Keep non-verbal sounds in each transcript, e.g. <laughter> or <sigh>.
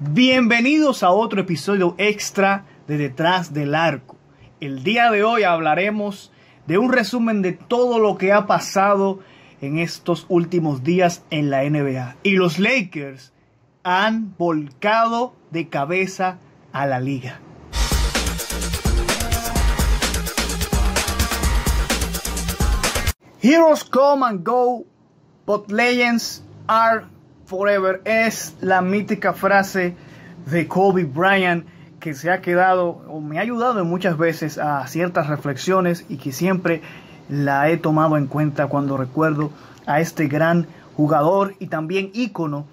Bienvenidos a otro episodio extra de Detrás del Arco. El día de hoy hablaremos de un resumen de todo lo que ha pasado en estos últimos días en la NBA. Y los Lakers han volcado de cabeza a la liga. Heroes come and go, but legends are Forever es la mítica frase de Kobe Bryant que se ha quedado o me ha ayudado muchas veces a ciertas reflexiones y que siempre la he tomado en cuenta cuando recuerdo a este gran jugador y también ícono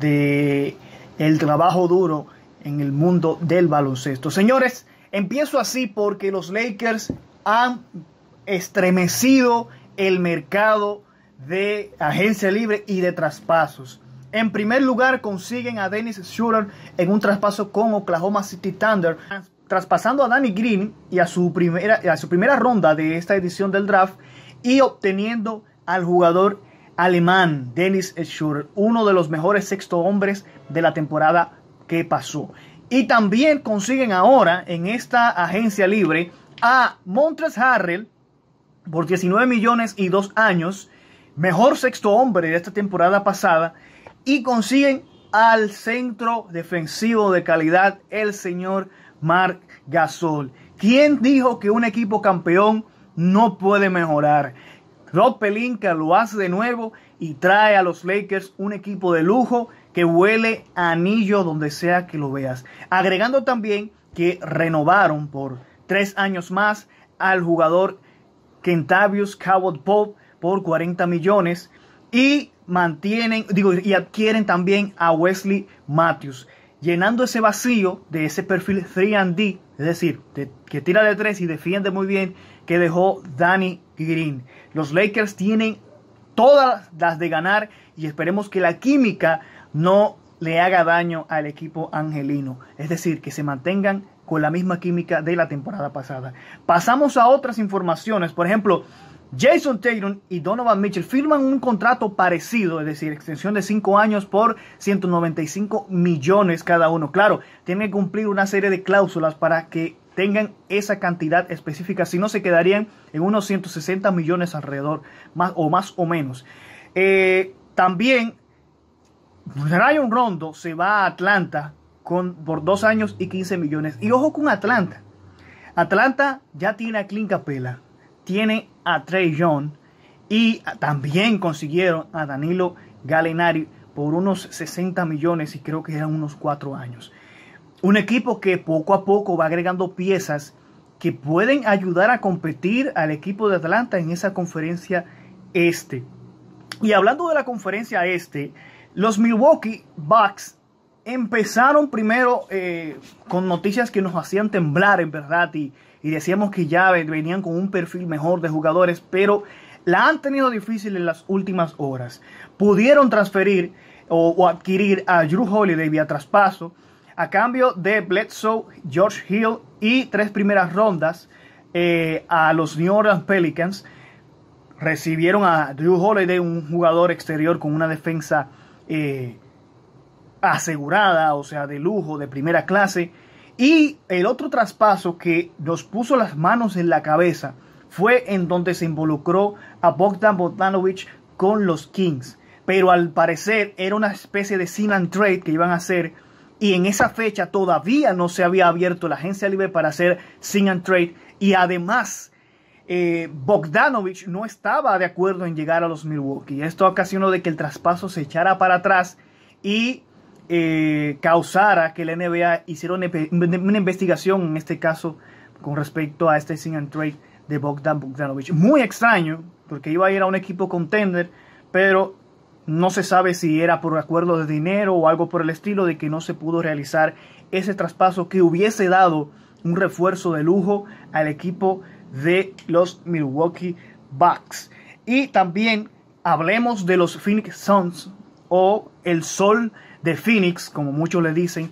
de el trabajo duro en el mundo del baloncesto. Señores, empiezo así porque los Lakers han estremecido el mercado de agencia libre y de traspasos. En primer lugar, consiguen a Dennis Schroeder en un traspaso con Oklahoma City Thunder, traspasando a Danny Green y a su primera, a su primera ronda de esta edición del draft y obteniendo al jugador alemán Dennis Schurter. uno de los mejores sexto hombres de la temporada que pasó. Y también consiguen ahora en esta agencia libre a Montres Harrell por 19 millones y dos años, mejor sexto hombre de esta temporada pasada, y consiguen al centro defensivo de calidad, el señor Marc Gasol. ¿Quién dijo que un equipo campeón no puede mejorar? Rob Pelinka lo hace de nuevo y trae a los Lakers un equipo de lujo que huele a anillo donde sea que lo veas. Agregando también que renovaron por tres años más al jugador Kentavius Coward Pop por 40 millones y mantienen, digo, y adquieren también a Wesley Matthews, llenando ese vacío de ese perfil 3D, es decir, que tira de tres y defiende muy bien, que dejó Danny Green. Los Lakers tienen todas las de ganar y esperemos que la química no le haga daño al equipo angelino, es decir, que se mantengan con la misma química de la temporada pasada. Pasamos a otras informaciones, por ejemplo, Jason Taylor y Donovan Mitchell firman un contrato parecido, es decir, extensión de 5 años por 195 millones cada uno. Claro, tienen que cumplir una serie de cláusulas para que tengan esa cantidad específica, si no se quedarían en unos 160 millones alrededor, más o más o menos. Eh, también Ryan Rondo se va a Atlanta con, por 2 años y 15 millones. Y ojo con Atlanta. Atlanta ya tiene a Clint Capela, tiene a Trey Young y también consiguieron a Danilo Galinari por unos 60 millones y creo que eran unos 4 años. Un equipo que poco a poco va agregando piezas que pueden ayudar a competir al equipo de Atlanta en esa conferencia este. Y hablando de la conferencia este, los Milwaukee Bucks empezaron primero eh, con noticias que nos hacían temblar en verdad y y decíamos que ya venían con un perfil mejor de jugadores, pero la han tenido difícil en las últimas horas. Pudieron transferir o, adquirir a Drew Holiday vía traspaso a cambio de Bledsoe, George Hill y tres primeras rondas eh, a los New Orleans Pelicans. Recibieron a Drew Holiday, un jugador exterior con una defensa eh, asegurada, o sea, de lujo, de primera clase y el otro traspaso que nos puso las manos en la cabeza fue en donde se involucró a Bogdan Bogdanovich con los Kings. Pero al parecer era una especie de sin and trade que iban a hacer. Y en esa fecha todavía no se había abierto la agencia libre para hacer sin and trade. Y además, eh, Bogdanovich no estaba de acuerdo en llegar a los Milwaukee. Esto ocasionó de que el traspaso se echara para atrás y eh, causara que la NBA hiciera una, investigación, en este caso, con respecto a este Sing and trade de Bogdan Bogdanovich. Muy extraño, porque iba a ir a un equipo contender, pero no se sabe si era por acuerdo de dinero o algo por el estilo de que no se pudo realizar ese traspaso que hubiese dado un refuerzo de lujo al equipo de los Milwaukee Bucks. Y también hablemos de los Phoenix Suns o el sol de Phoenix, como muchos le dicen,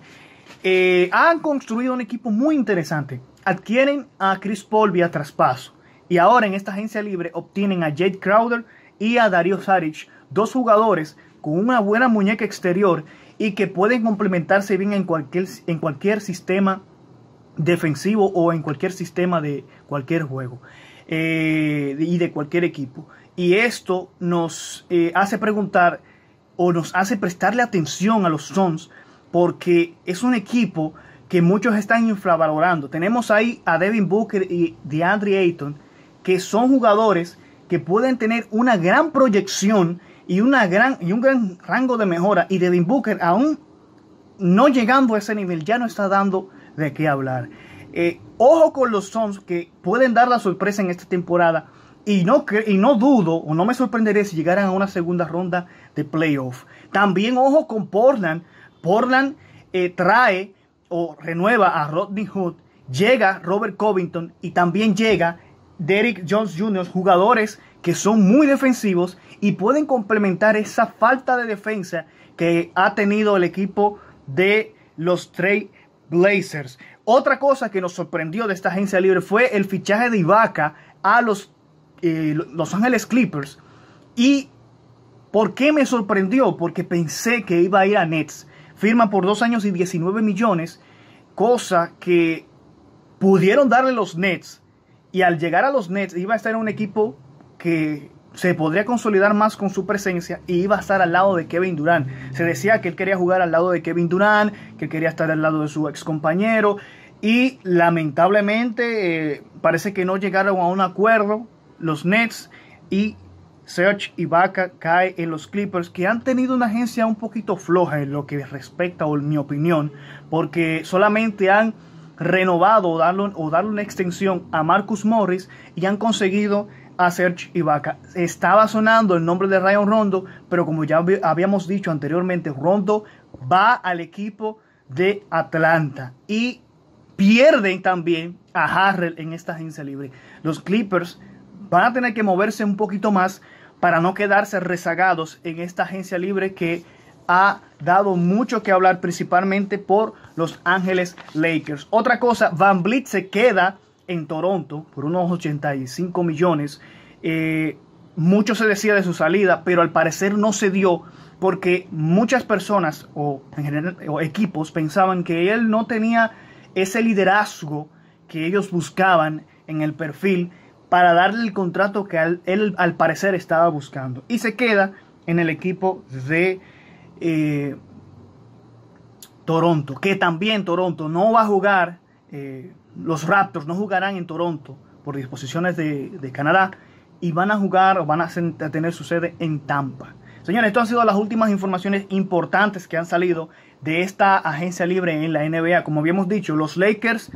eh, han construido un equipo muy interesante. Adquieren a Chris Paul vía traspaso. Y ahora en esta agencia libre obtienen a Jade Crowder y a Dario Saric, dos jugadores con una buena muñeca exterior y que pueden complementarse bien en cualquier, en cualquier sistema defensivo o en cualquier sistema de cualquier juego eh, y de cualquier equipo. Y esto nos eh, hace preguntar o nos hace prestarle atención a los Sons porque es un equipo que muchos están infravalorando. Tenemos ahí a Devin Booker y DeAndre Ayton, que son jugadores que pueden tener una gran proyección y, una gran, y un gran rango de mejora. Y Devin Booker, aún no llegando a ese nivel, ya no está dando de qué hablar. Eh, ojo con los Sons que pueden dar la sorpresa en esta temporada y no, y no dudo o no me sorprenderé si llegaran a una segunda ronda de playoff. También ojo con Portland. Portland eh, trae o renueva a Rodney Hood. Llega Robert Covington y también llega Derek Jones Jr., jugadores que son muy defensivos y pueden complementar esa falta de defensa que ha tenido el equipo de los Trey Blazers. Otra cosa que nos sorprendió de esta agencia libre fue el fichaje de Ibaka a los eh, los Ángeles Clippers. ¿Y por qué me sorprendió? Porque pensé que iba a ir a Nets. Firma por dos años y 19 millones, cosa que pudieron darle los Nets. Y al llegar a los Nets iba a estar en un equipo que se podría consolidar más con su presencia y iba a estar al lado de Kevin Durant. Se decía que él quería jugar al lado de Kevin Durant, que quería estar al lado de su ex compañero y lamentablemente eh, parece que no llegaron a un acuerdo los Nets y Serge Ibaka cae en los Clippers, que han tenido una agencia un poquito floja en lo que respecta, o en mi opinión, porque solamente han renovado o darle, o darle una extensión a Marcus Morris y han conseguido a Serge Ibaka. Estaba sonando el nombre de Ryan Rondo, pero como ya habíamos dicho anteriormente, Rondo va al equipo de Atlanta y pierden también a Harrell en esta agencia libre. Los Clippers van a tener que moverse un poquito más para no quedarse rezagados en esta agencia libre que ha dado mucho que hablar principalmente por Los Ángeles Lakers. Otra cosa, Van Blitz se queda en Toronto por unos 85 millones. Eh, mucho se decía de su salida, pero al parecer no se dio porque muchas personas o, en general, o equipos pensaban que él no tenía ese liderazgo que ellos buscaban en el perfil para darle el contrato que él al parecer estaba buscando. Y se queda en el equipo de eh, Toronto, que también Toronto no va a jugar, eh, los Raptors no jugarán en Toronto por disposiciones de, Canadá y van a jugar o van a, tener su sede en Tampa. Señores, estas han sido las últimas informaciones importantes que han salido de esta agencia libre en la NBA. Como habíamos dicho, los Lakers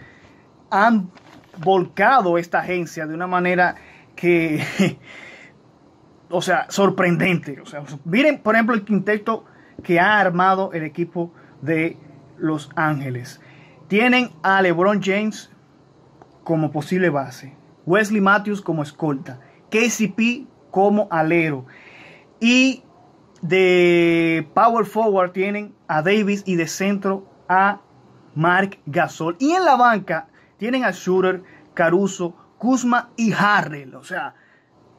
han volcado esta agencia de una manera que, <laughs> o sea, sorprendente. miren, por ejemplo, el quinteto que ha armado el equipo de Los Ángeles. Tienen a LeBron James como posible base, Wesley Matthews como escolta, KCP como alero y de power forward tienen a Davis y de centro a Mark Gasol. Y en la banca tienen a Shooter, Caruso, Kuzma y Harrell. O sea,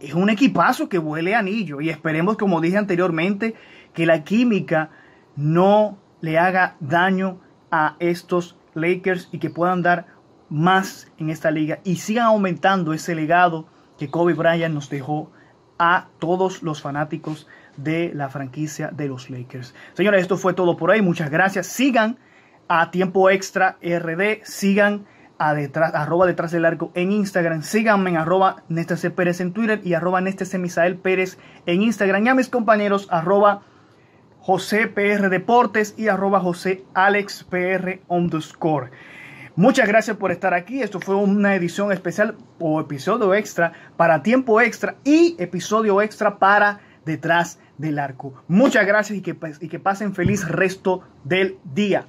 es un equipazo que huele a anillo. Y esperemos, como dije anteriormente, que la química no le haga daño a estos Lakers y que puedan dar más en esta liga y sigan aumentando ese legado que Kobe Bryant nos dejó a todos los fanáticos de la franquicia de los Lakers. Señores, esto fue todo por hoy. Muchas gracias. Sigan a tiempo extra RD. Sigan a detrás, arroba detrás del arco en Instagram. Síganme en arroba Néstor Pérez en Twitter y arroba Néstor Misael Pérez en Instagram. Y a mis compañeros arroba José PR Deportes y arroba José Alex PR underscore. Muchas gracias por estar aquí. Esto fue una edición especial o episodio extra para tiempo extra y episodio extra para detrás del arco. Muchas gracias y que, y que pasen feliz resto del día.